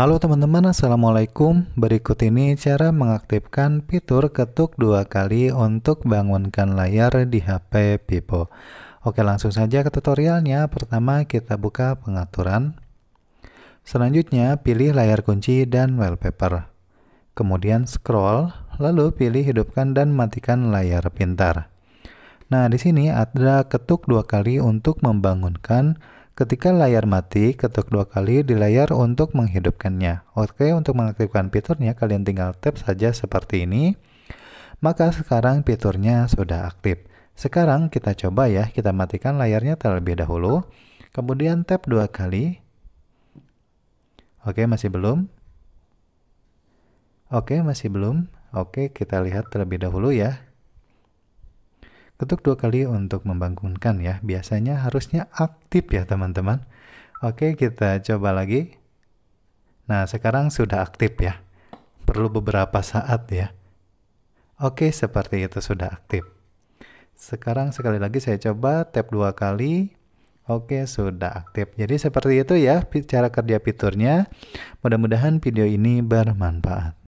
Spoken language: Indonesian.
Halo teman-teman, Assalamualaikum. Berikut ini cara mengaktifkan fitur ketuk dua kali untuk bangunkan layar di HP Vivo. Oke, langsung saja ke tutorialnya. Pertama, kita buka pengaturan. Selanjutnya, pilih layar kunci dan wallpaper. Kemudian scroll, lalu pilih hidupkan dan matikan layar pintar. Nah, di sini ada ketuk dua kali untuk membangunkan Ketika layar mati, ketuk dua kali di layar untuk menghidupkannya. Oke, untuk mengaktifkan fiturnya, kalian tinggal tap saja seperti ini. Maka sekarang fiturnya sudah aktif. Sekarang kita coba ya, kita matikan layarnya terlebih dahulu. Kemudian tap dua kali. Oke, masih belum. Oke, masih belum. Oke, kita lihat terlebih dahulu ya. Ketuk dua kali untuk membangunkan ya. Biasanya harusnya aktif ya teman-teman. Oke, kita coba lagi. Nah, sekarang sudah aktif ya. Perlu beberapa saat ya. Oke, seperti itu sudah aktif. Sekarang sekali lagi saya coba tap dua kali. Oke, sudah aktif. Jadi seperti itu ya cara kerja fiturnya. Mudah-mudahan video ini bermanfaat.